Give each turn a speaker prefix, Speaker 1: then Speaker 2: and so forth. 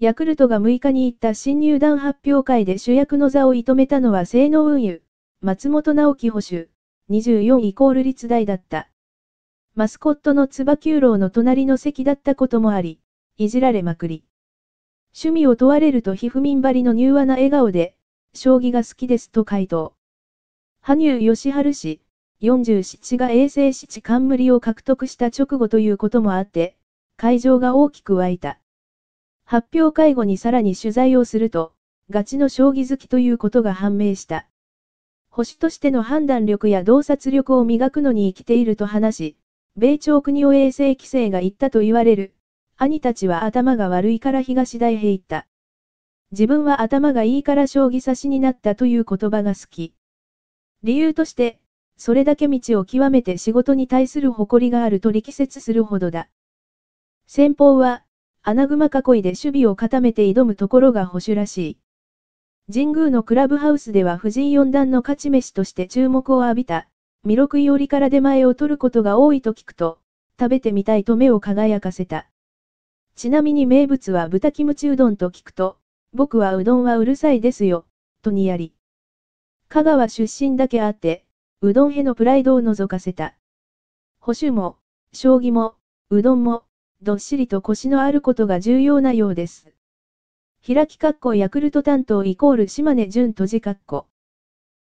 Speaker 1: ヤクルトが6日に行った新入団発表会で主役の座を射止めたのは性能運輸、松本直樹捕手、24イコール立大だった。マスコットのば九郎の隣の席だったこともあり、いじられまくり。趣味を問われると皮膚民張りの柔和な笑顔で、将棋が好きですと回答。羽生義治氏、47が衛星七冠を獲得した直後ということもあって、会場が大きく沸いた。発表会後にさらに取材をすると、ガチの将棋好きということが判明した。保守としての判断力や洞察力を磨くのに生きていると話し、米朝国を衛生規制が言ったと言われる。兄たちは頭が悪いから東大へ行った。自分は頭がいいから将棋指しになったという言葉が好き。理由として、それだけ道を極めて仕事に対する誇りがあると力説するほどだ。先方は、穴熊囲いで守備を固めて挑むところが保守らしい。神宮のクラブハウスでは藤井四段の勝ち飯として注目を浴びた、弥勒伊織から出前を取ることが多いと聞くと、食べてみたいと目を輝かせた。ちなみに名物は豚キムチうどんと聞くと、僕はうどんはうるさいですよ、とにやり。香川出身だけあって、うどんへのプライドを覗かせた。保守も、将棋も、うどんも、どっしりと腰のあることが重要なようです。開き括弧ヤクルト担当イコール島根純閉じ括弧。